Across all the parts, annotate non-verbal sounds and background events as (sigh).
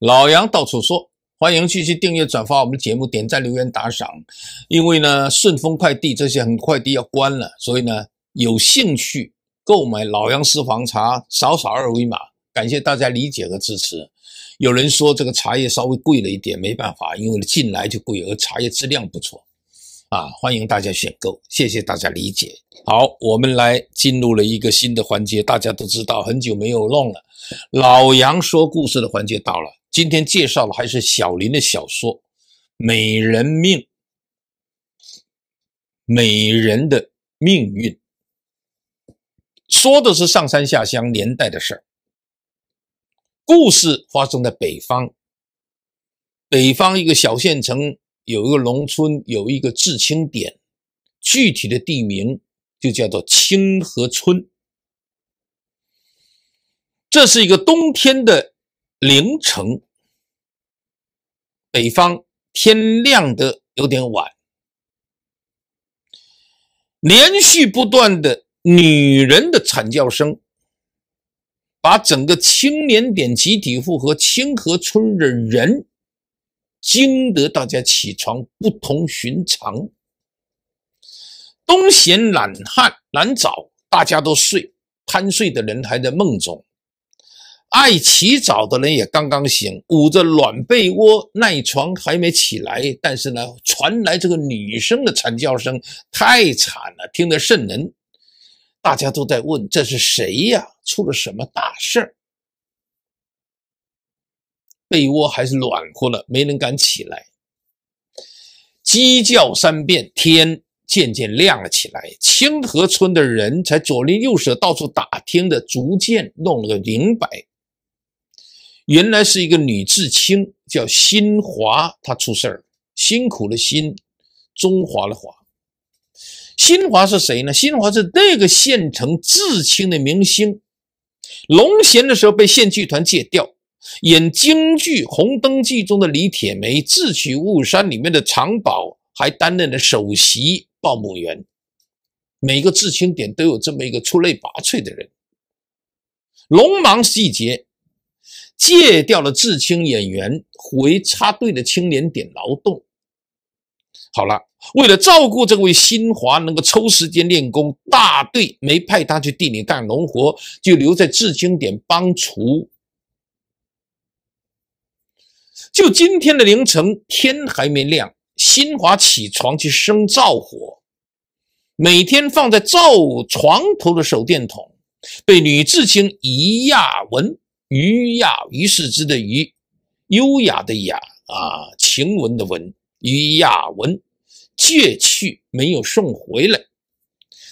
老杨到处说，欢迎继续订阅、转发我们的节目，点赞、留言、打赏。因为呢，顺丰快递这些很快递要关了，所以呢，有兴趣购买老杨私房茶，扫扫二维码。感谢大家理解和支持。有人说这个茶叶稍微贵了一点，没办法，因为进来就贵，而茶叶质量不错啊，欢迎大家选购，谢谢大家理解。好，我们来进入了一个新的环节，大家都知道，很久没有弄了。老杨说故事的环节到了。今天介绍的还是小林的小说《美人命》，美人的命运，说的是上山下乡年代的事儿。故事发生在北方，北方一个小县城有一个农村，有一个知青点，具体的地名就叫做清河村。这是一个冬天的。凌晨，北方天亮的有点晚。连续不断的女人的惨叫声，把整个青年点集体户和清河村的人惊得大家起床，不同寻常。冬闲懒汉懒早，大家都睡，贪睡的人还在梦中。爱起早的人也刚刚醒，捂着暖被窝赖床还没起来。但是呢，传来这个女生的惨叫声，太惨了，听得瘆人。大家都在问：“这是谁呀？出了什么大事儿？”被窝还是暖和了，没人敢起来。鸡叫三遍，天渐渐亮了起来。清河村的人才左邻右舍到处打听的，逐渐弄了个明白。原来是一个女知青，叫新华，她出事儿。辛苦了辛，中华了华。新华是谁呢？新华是那个县城知青的明星。龙闲的时候被县剧团借调演京剧《红灯记》中的李铁梅，《智取威山》里面的常宝，还担任了首席报幕员。每个知青点都有这么一个出类拔萃的人。龙芒细节。戒掉了志青演员，回插队的青年点劳动。好了，为了照顾这位新华能够抽时间练功，大队没派他去地里干农活，就留在志青点帮厨。就今天的凌晨，天还没亮，新华起床去生灶火，每天放在灶床头的手电筒，被女志青一压文。于雅于世之的于，优雅的雅啊，晴雯的雯，于雅雯借去没有送回来，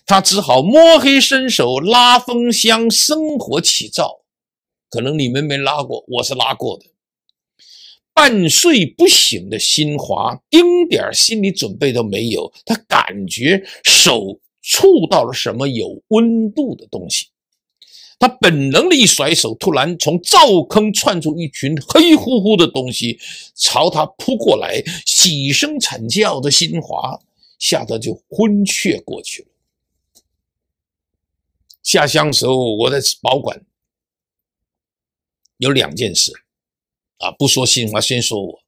他只好摸黑伸手拉风箱生火起灶。可能你们没拉过，我是拉过的。半睡不醒的新华，丁点心理准备都没有，他感觉手触到了什么有温度的东西。他本能的一甩手，突然从灶坑窜出一群黑乎乎的东西，朝他扑过来。喜声惨叫的新华吓得就昏厥过去了。下乡时候我在保管，有两件事，啊，不说新华，先说我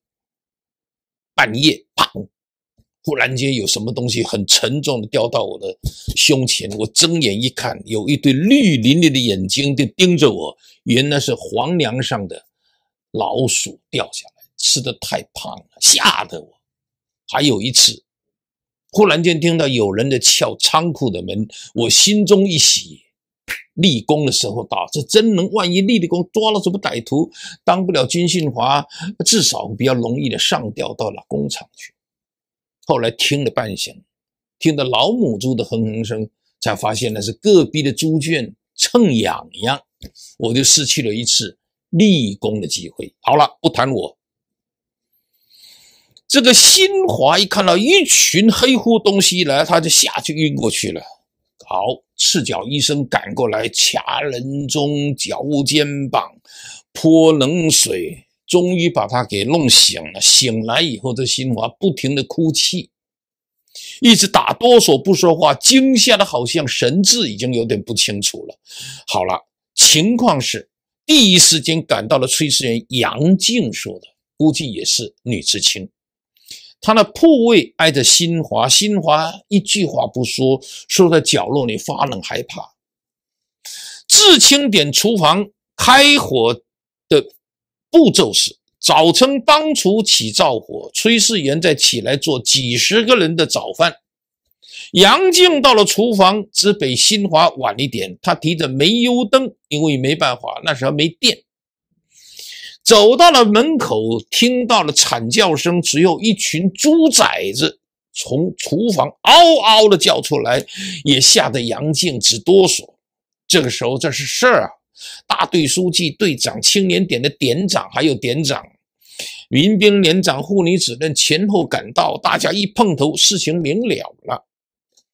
半夜啪。忽然间，有什么东西很沉重的掉到我的胸前。我睁眼一看，有一对绿淋淋的眼睛就盯着我。原来是黄梁上的老鼠掉下来，吃的太胖了，吓得我。还有一次，忽然间听到有人在撬仓库的门，我心中一喜，立功的时候到。这真能，万一立了功，抓了什么歹徒，当不了军训华，至少比较容易的上吊到了工厂去。后来听了半响，听到老母猪的哼哼声，才发现那是隔壁的猪圈蹭痒痒，我就失去了一次立功的机会。好了，不谈我。这个新华一看到一群黑乎东西来，他就吓就晕过去了。好，赤脚医生赶过来，掐人中，摇肩膀，泼冷水。终于把他给弄醒了。醒来以后，这新华不停的哭泣，一直打哆嗦，不说话，惊吓的好像神志已经有点不清楚了。好了，情况是第一时间赶到了炊事员杨静说的，估计也是女知青，她的铺位挨着新华，新华一句话不说，缩在角落里发冷害怕。志青点厨房开火的。步骤是：早晨帮厨起灶火，炊事员再起来做几十个人的早饭。杨静到了厨房，只比新华晚一点。他提着煤油灯，因为没办法，那时候没电。走到了门口，听到了惨叫声，只有一群猪崽子从厨房嗷嗷的叫出来，也吓得杨静直哆嗦。这个时候，这是事儿啊。大队书记、队长、青年点的点长，还有点长、民兵连长、妇女主任前后赶到，大家一碰头，事情明了了。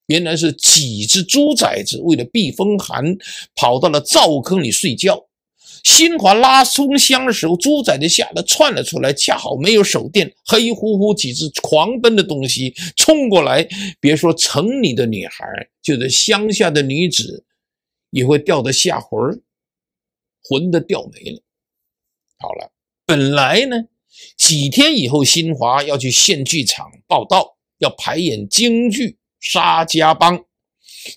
原来是几只猪崽子为了避风寒，跑到了灶坑里睡觉。新华拉松香的时候，猪崽子吓得窜了出来，恰好没有手电，黑乎乎，几只狂奔的东西冲过来，别说城里的女孩，就是乡下的女子也会掉得下魂儿。魂都掉没了。好了，本来呢，几天以后新华要去县剧场报道，要排演京剧《沙家浜》，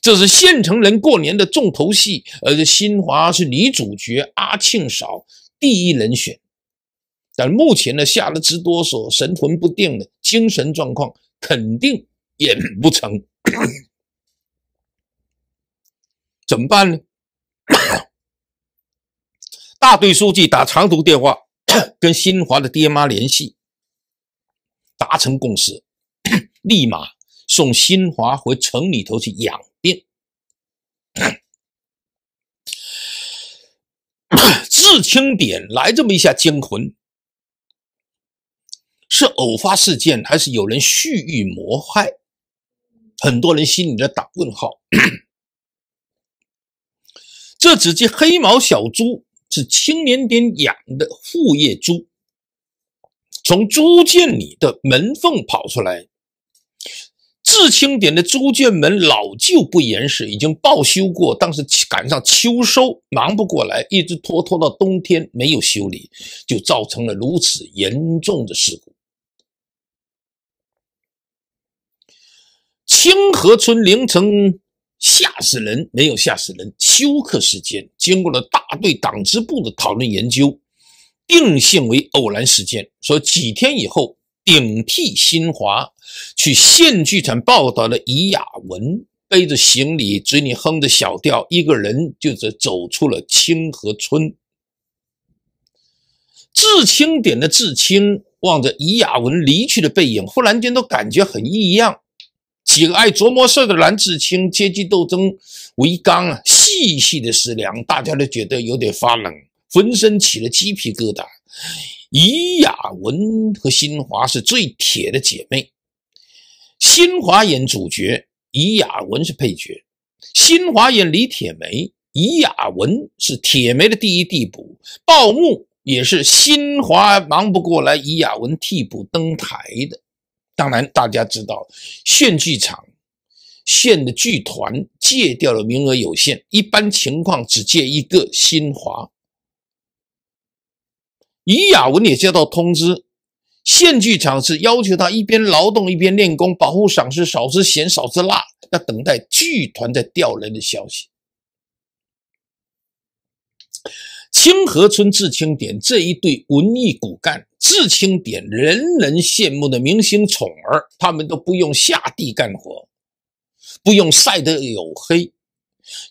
这是县城人过年的重头戏，而新华是女主角阿庆嫂第一人选。但目前呢，吓得直哆嗦，神魂不定的，精神状况肯定演不成。(coughs) 怎么办呢？大队书记打长途电话，(coughs) 跟新华的爹妈联系，达成共识，(coughs) 立马送新华回城里头去养病。自 (coughs) 清点来这么一下惊魂，是偶发事件还是有人蓄意谋害？很多人心里在打问号。这只见黑毛小猪。是青年点养的护业猪，从猪圈里的门缝跑出来。至清点的猪圈门老旧不严实，已经报修过，当时赶上秋收忙不过来，一直拖拖到冬天没有修理，就造成了如此严重的事故。清河村凌晨。吓死人！没有吓死人，休克事件经过了大队党支部的讨论研究，定性为偶然事件。说几天以后，顶替新华去县剧场报道的伊雅文，背着行李，嘴里哼着小调，一个人就是走出了清河村。志清点的志清望着伊雅文离去的背影，忽然间都感觉很异样。几个爱琢磨事儿的蓝志清，阶级斗争为纲啊，细细的思量，大家都觉得有点发冷，浑身起了鸡皮疙瘩。以雅文和新华是最铁的姐妹，新华演主角，以雅文是配角。新华演李铁梅，以雅文是铁梅的第一替补。报幕也是新华忙不过来，以雅文替补登台的。当然，大家知道，县剧场、县的剧团借调的名额有限，一般情况只借一个。新华、于雅文也接到通知，县剧场是要求他一边劳动一边练功，保护嗓子，少吃咸，少吃辣，要等待剧团在调人的消息。清河村志清点这一对文艺骨干，志清点人人羡慕的明星宠儿，他们都不用下地干活，不用晒得黝黑。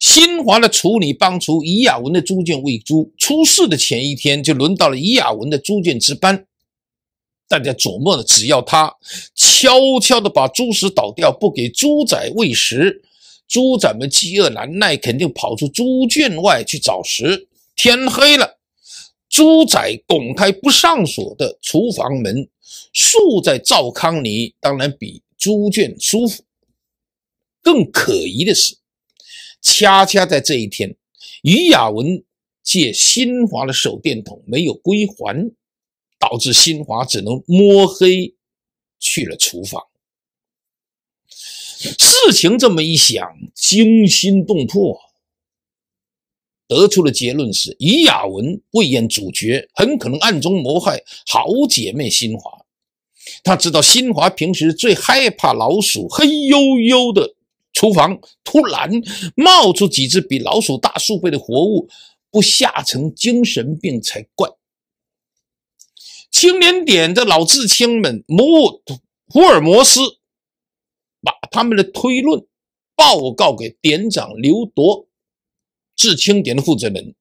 新华的处理帮厨伊亚文的猪圈喂猪，出事的前一天就轮到了伊亚文的猪圈值班。大家琢磨着，只要他悄悄地把猪食倒掉，不给猪仔喂食，猪仔们饥饿难耐，肯定跑出猪圈外去找食。天黑了，猪仔拱开不上锁的厨房门，竖在灶炕里，当然比猪圈舒服。更可疑的是，恰恰在这一天，于亚文借新华的手电筒没有归还，导致新华只能摸黑去了厨房。事情这么一想，惊心动魄。得出的结论是，于雅文未演主角，很可能暗中谋害好姐妹新华。他知道新华平时最害怕老鼠，黑黝黝的厨房突然冒出几只比老鼠大数倍的活物，不吓成精神病才怪。青年点的老志青们，摩福尔摩斯把他们的推论报告给点长刘铎。志清点的负责人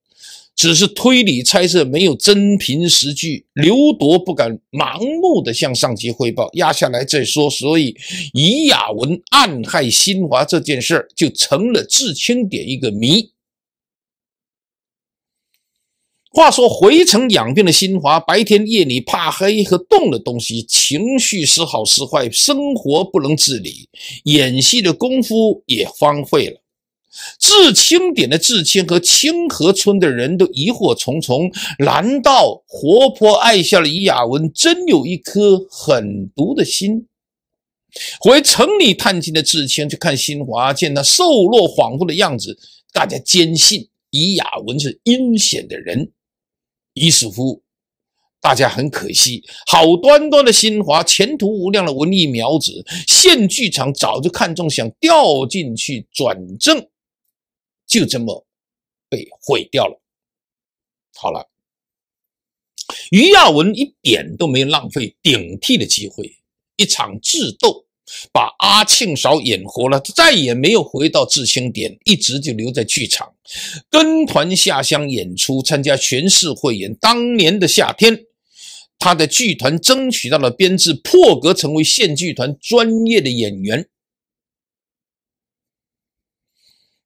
只是推理猜测，没有真凭实据，刘铎不敢盲目的向上级汇报，压下来再说。所以，以雅文暗害新华这件事就成了志清点一个谜。话说回城养病的新华，白天夜里怕黑和冻的东西，情绪时好时坏，生活不能自理，演戏的功夫也荒废了。志清点的志清和清河村的人都疑惑重重：难道活泼爱笑的伊雅文真有一颗狠毒的心？回城里探亲的志清去看新华，见他瘦弱恍惚的样子，大家坚信伊雅文是阴险的人。于是乎，大家很可惜，好端端的新华，前途无量的文艺苗子，县剧场早就看中，想调进去转正。就这么被毁掉了。好了，于亚文一点都没浪费顶替的机会，一场智斗把阿庆嫂演活了，再也没有回到制青点，一直就留在剧场，跟团下乡演出，参加全市汇演。当年的夏天，他的剧团争取到了编制，破格成为县剧团专业的演员。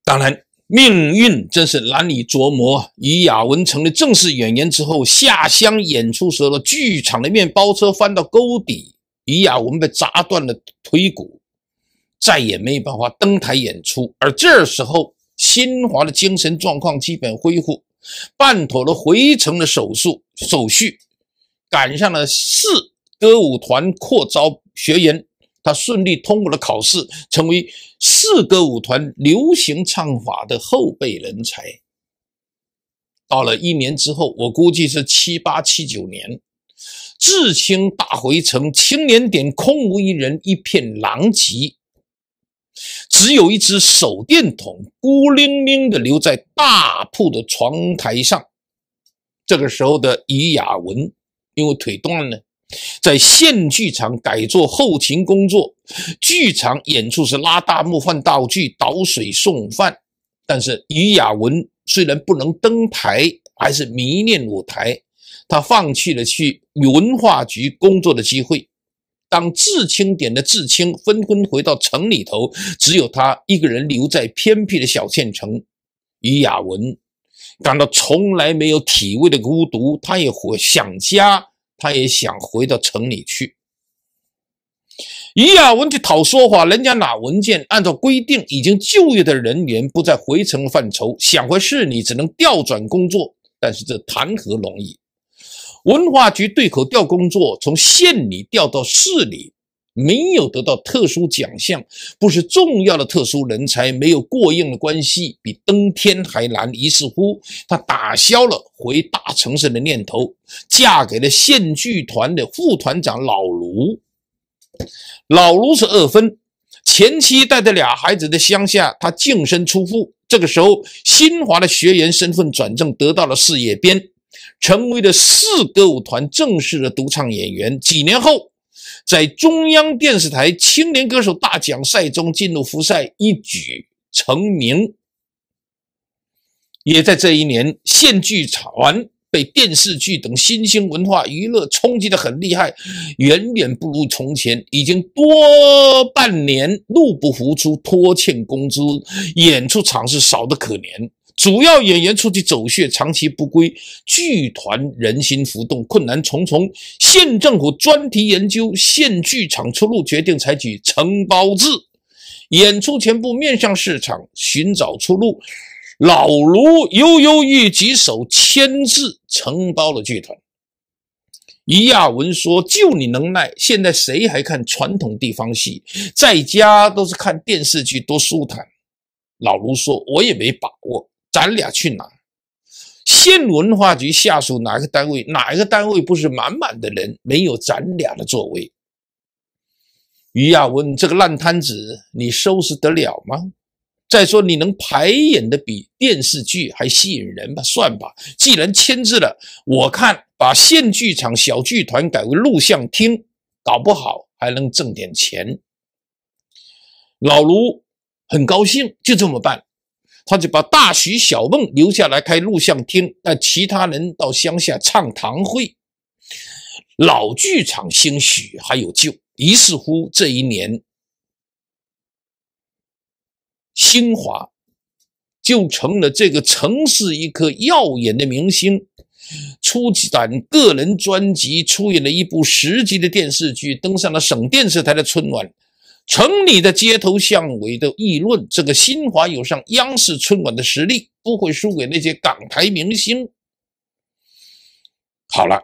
当然。命运真是难以琢磨。于亚文成了正式演员之后，下乡演出时，候，剧场的面包车翻到沟底，于亚文被砸断了腿骨，再也没办法登台演出。而这时候，新华的精神状况基本恢复，办妥了回城的手术手续，赶上了市歌舞团扩招学员。他顺利通过了考试，成为市歌舞团流行唱法的后备人才。到了一年之后，我估计是七八七九年，至清大回城青年点空无一人，一片狼藉，只有一只手电筒孤零零地留在大铺的床台上。这个时候的于雅文，因为腿断了。在县剧场改做后勤工作，剧场演出是拉大幕、换道具、倒水、送饭。但是于雅文虽然不能登台，还是迷恋舞台。他放弃了去文化局工作的机会。当志青点的志青纷纷回到城里头，只有他一个人留在偏僻的小县城。于雅文感到从来没有体味的孤独，他也想家。他也想回到城里去，以雅文去讨说法。人家拿文件按照规定，已经就业的人员不在回城范畴，想回市里只能调转工作。但是这谈何容易？文化局对口调工作，从县里调到市里。没有得到特殊奖项，不是重要的特殊人才，没有过硬的关系，比登天还难。于是乎，他打消了回大城市的念头，嫁给了县剧团的副团长老卢。老卢是二婚，前妻带着俩孩子的乡下，他净身出户。这个时候，新华的学员身份转正，得到了事业编，成为了市歌舞团正式的独唱演员。几年后。在中央电视台青年歌手大奖赛中进入复赛，一举成名。也在这一年，县剧团被电视剧等新兴文化娱乐冲击的很厉害，远远不如从前，已经多半年入不敷出，拖欠工资，演出场次少得可怜。主要演员出去走穴，长期不归，剧团人心浮动，困难重重。县政府专题研究县剧场出路，决定采取承包制，演出全部面向市场，寻找出路。老卢犹悠豫，举手签字承包了剧团。于亚文说：“就你能耐，现在谁还看传统地方戏？在家都是看电视剧，多舒坦。”老卢说：“我也没把握。”咱俩去哪？县文化局下属哪个单位？哪一个单位不是满满的人，没有咱俩的座位？于亚文，这个烂摊子你收拾得了吗？再说，你能排演的比电视剧还吸引人吧？算吧，既然签字了，我看把县剧场小剧团改为录像厅，搞不好还能挣点钱。老卢很高兴，就这么办。他就把大徐小孟留下来开录像厅，那其他人到乡下唱堂会。老剧场兴许还有救。于是乎，这一年，新华就成了这个城市一颗耀眼的明星，出版个人专辑，出演了一部十集的电视剧，登上了省电视台的春晚。城里的街头巷尾的议论，这个新华有上央视春晚的实力，不会输给那些港台明星。好了，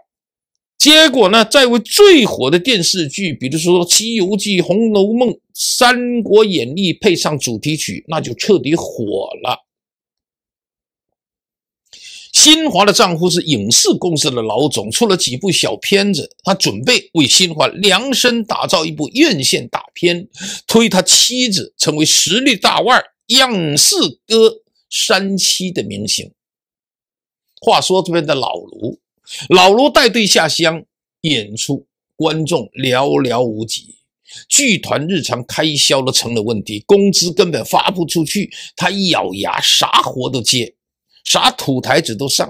结果呢，在为最火的电视剧，比如说《西游记》《红楼梦》《三国演义》配上主题曲，那就彻底火了。新华的丈夫是影视公司的老总，出了几部小片子，他准备为新华量身打造一部院线大片，推他妻子成为实力大腕儿、央视哥三七的明星。话说这边的老卢，老卢带队下乡演出，观众寥寥无几，剧团日常开销都成了问题，工资根本发不出去，他一咬牙，啥活都接。啥土台子都上，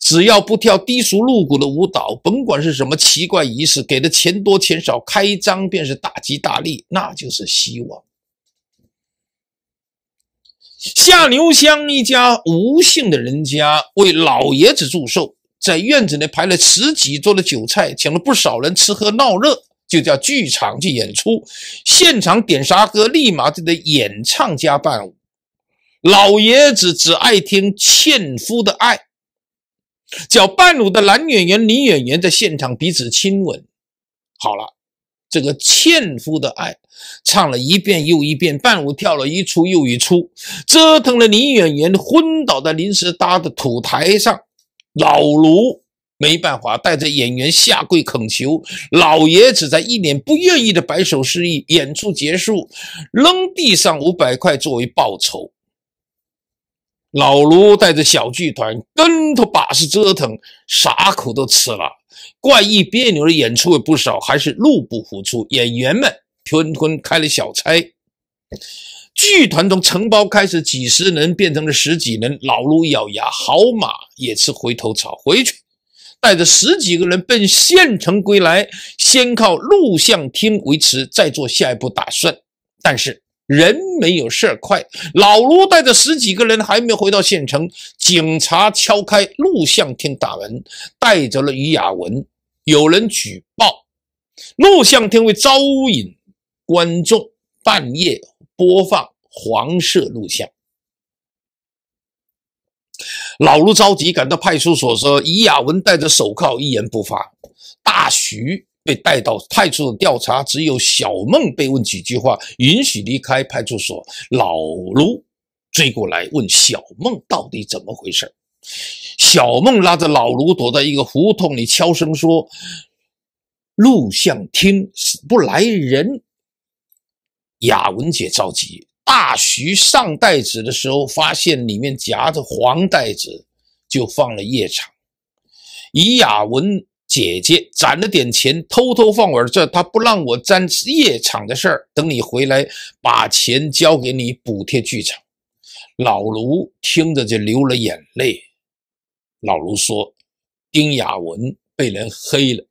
只要不跳低俗露骨的舞蹈，甭管是什么奇怪仪式，给的钱多钱少，开张便是大吉大利，那就是希望。下牛乡一家无姓的人家为老爷子祝寿，在院子里排了十几桌的酒菜，请了不少人吃喝闹热，就叫剧场去演出，现场点啥歌立马就得演唱家伴舞。老爷子只爱听《纤夫的爱》，叫伴舞的男演员、女演员在现场彼此亲吻。好了，这个《纤夫的爱》唱了一遍又一遍，伴舞跳了一出又一出，折腾了女演员昏倒在临时搭的土台上。老卢没办法，带着演员下跪恳求。老爷子在一脸不愿意的摆手示意，演出结束，扔地上五百块作为报酬。老卢带着小剧团跟头把式折腾，啥苦都吃了，怪异别扭的演出也不少，还是入不敷出。演员们吞吞开了小差，剧团从承包开始，几十人变成了十几人。老卢咬牙，好马也吃回头草，回去带着十几个人奔县城归来，先靠录像厅维持，再做下一步打算。但是。人没有事儿快，老卢带着十几个人还没回到县城，警察敲开录像厅大门，带走了于雅文。有人举报，录像厅会招引观众，半夜播放黄色录像。老卢着急赶到派出所说，于雅文戴着手铐，一言不发。大徐。被带到派出所调查，只有小孟被问几句话，允许离开派出所。老卢追过来问小孟到底怎么回事小孟拉着老卢躲在一个胡同里，悄声说：“录像是不来人。”雅文姐着急，大徐上袋子的时候发现里面夹着黄袋子，就放了夜场。以雅文。姐姐攒了点钱，偷偷放我这儿，她不让我沾夜场的事儿。等你回来，把钱交给你补贴剧场。老卢听着就流了眼泪。老卢说：“丁亚文被人黑了，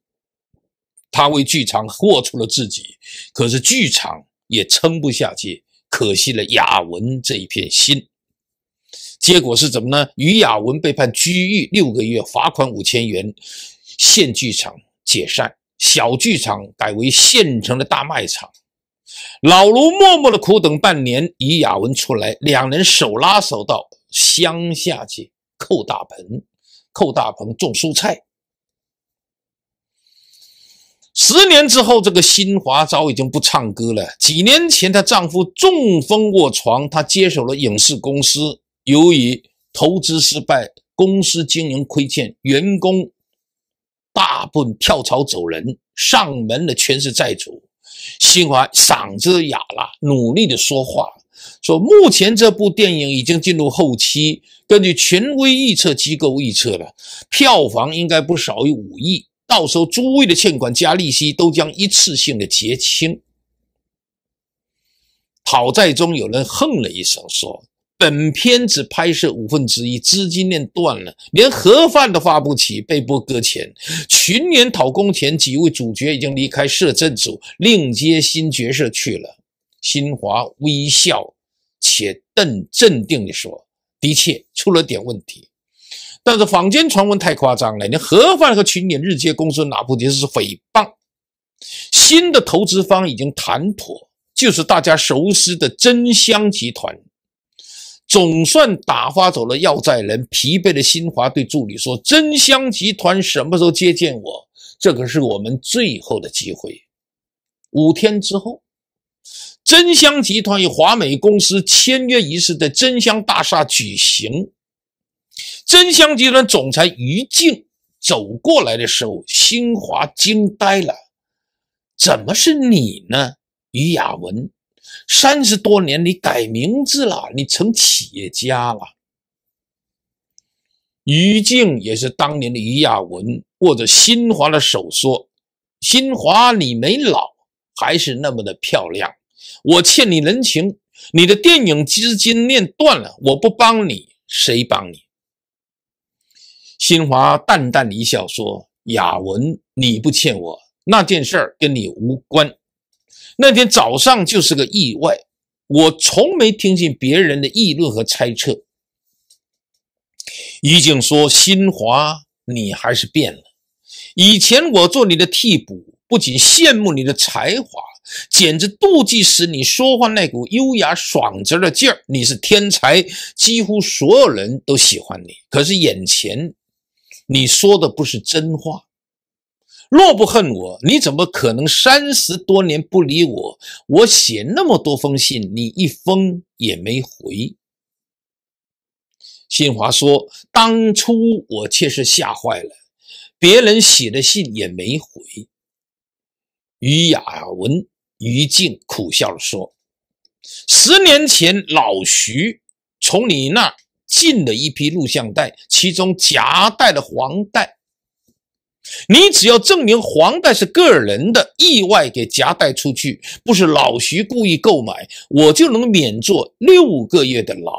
他为剧场豁出了自己，可是剧场也撑不下去，可惜了亚文这一片心。结果是怎么呢？于亚文被判拘役六个月，罚款五千元。”县剧场解散，小剧场改为县城的大卖场。老卢默默的苦等半年，以雅文出来，两人手拉手到乡下去扣大棚、扣大棚种蔬菜。十年之后，这个新华早已经不唱歌了。几年前，她丈夫中风卧床，她接手了影视公司，由于投资失败，公司经营亏欠，员工。大部分跳槽走人，上门的全是债主。新华嗓子哑了，努力的说话说，目前这部电影已经进入后期，根据权威预测机构预测了，票房应该不少于五亿，到时候诸位的欠款加利息都将一次性的结清。讨债中，有人哼了一声说。本片只拍摄五分之一，资金链断了，连盒饭都发不起，被迫搁浅。群演讨工钱，几位主角已经离开摄政组，另接新角色去了。新华微笑且邓镇定地说：“的确出了点问题，但是坊间传闻太夸张了。连盒饭和群演日接公司拿不迪是诽谤。新的投资方已经谈妥，就是大家熟悉的真香集团。”总算打发走了要债人，疲惫的新华对助理说：“真香集团什么时候接见我？这可是我们最后的机会。”五天之后，真香集团与华美公司签约仪式在真香大厦举行。真香集团总裁于静走过来的时候，新华惊呆了：“怎么是你呢，于雅文？”三十多年，你改名字了，你成企业家了。于静也是当年的于雅文，握着新华的手说：“新华，你没老，还是那么的漂亮。我欠你人情，你的电影资金链断了，我不帮你，谁帮你？”新华淡淡一笑说：“雅文，你不欠我，那件事儿跟你无关。”那天早上就是个意外，我从没听进别人的议论和猜测。于静说：“新华，你还是变了。以前我做你的替补，不仅羡慕你的才华，简直妒忌死你说话那股优雅爽直的劲儿。你是天才，几乎所有人都喜欢你。可是眼前，你说的不是真话。”若不恨我，你怎么可能三十多年不理我？我写那么多封信，你一封也没回。新华说：“当初我却是吓坏了，别人写的信也没回。”于雅文、于静苦笑着说：“十年前，老徐从你那进了一批录像带，其中夹带了黄带。”你只要证明黄带是个人的意外给夹带出去，不是老徐故意购买，我就能免做六个月的牢。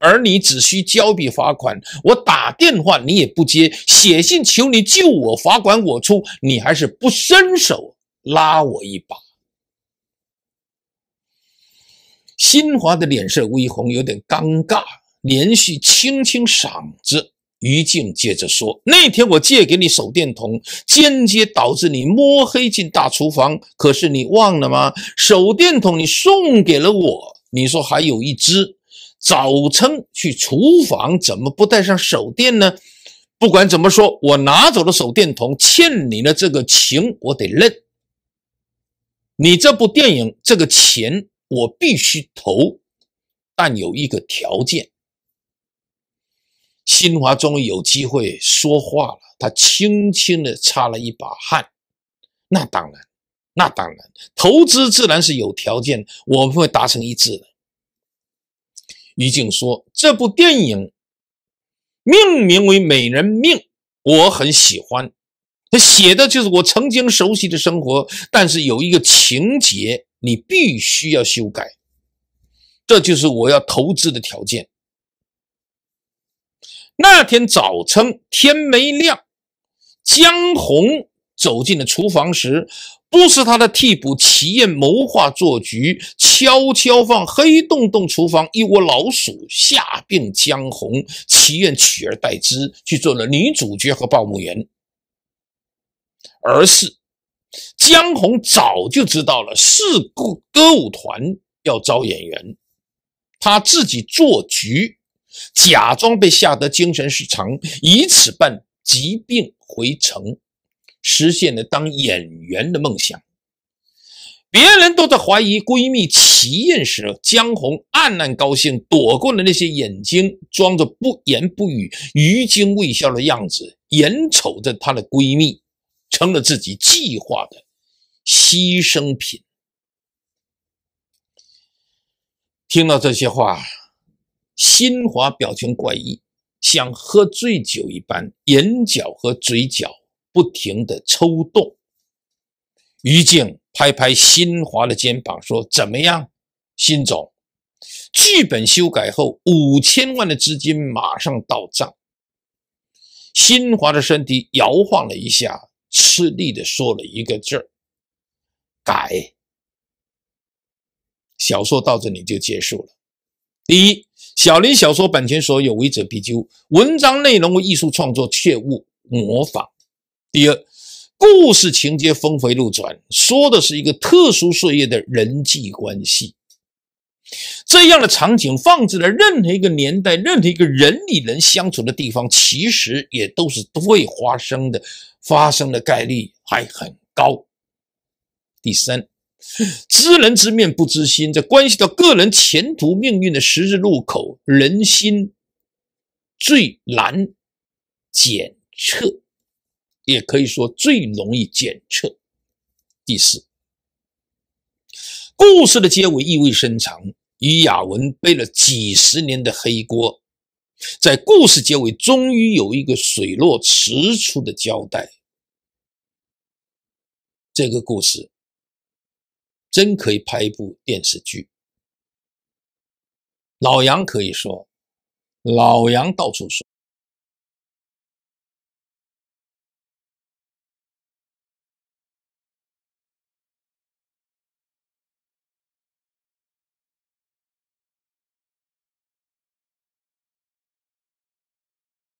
而你只需交笔罚款，我打电话你也不接，写信求你救我，罚款我出，你还是不伸手拉我一把。新华的脸色微红，有点尴尬，连续清清嗓子。于静接着说：“那天我借给你手电筒，间接导致你摸黑进大厨房。可是你忘了吗？手电筒你送给了我。你说还有一只，早晨去厨房怎么不带上手电呢？不管怎么说，我拿走了手电筒，欠你的这个情我得认。你这部电影这个钱我必须投，但有一个条件。”新华终于有机会说话了，他轻轻地擦了一把汗。那当然，那当然，投资自然是有条件，我们会达成一致的。于静说：“这部电影命名为《美人命》，我很喜欢。他写的就是我曾经熟悉的生活，但是有一个情节你必须要修改，这就是我要投资的条件。”那天早晨天没亮，江红走进了厨房时，不是他的替补齐燕谋划做局，悄悄放黑洞洞厨房一窝老鼠下病江红，齐燕取而代之去做了女主角和报幕员，而是江红早就知道了事故歌舞团要招演员，他自己做局。假装被吓得精神失常，以此办疾病回城，实现了当演员的梦想。别人都在怀疑闺蜜齐艳时，江红暗暗高兴，躲过了那些眼睛，装着不言不语、余惊未笑的样子。眼瞅着她的闺蜜成了自己计划的牺牲品，听到这些话。新华表情怪异，像喝醉酒一般，眼角和嘴角不停的抽动。于静拍拍新华的肩膀说：“怎么样，新总？剧本修改后，五千万的资金马上到账。”新华的身体摇晃了一下，吃力的说了一个字儿：“改。”小说到这里就结束了。第一。小林小说版权所有，违者必究。文章内容为艺术创作，切勿模仿。第二，故事情节峰回路转，说的是一个特殊岁月的人际关系。这样的场景放置在任何一个年代，任何一个人与人相处的地方，其实也都是会发生的，发生的概率还很高。第三。(laughs) 知人知面不知心，在关系到个人前途命运的十字路口，人心最难检测，也可以说最容易检测。第四，故事的结尾意味深长。于雅文背了几十年的黑锅，在故事结尾终于有一个水落石出的交代。这个故事。真可以拍一部电视剧。老杨可以说，老杨到处说。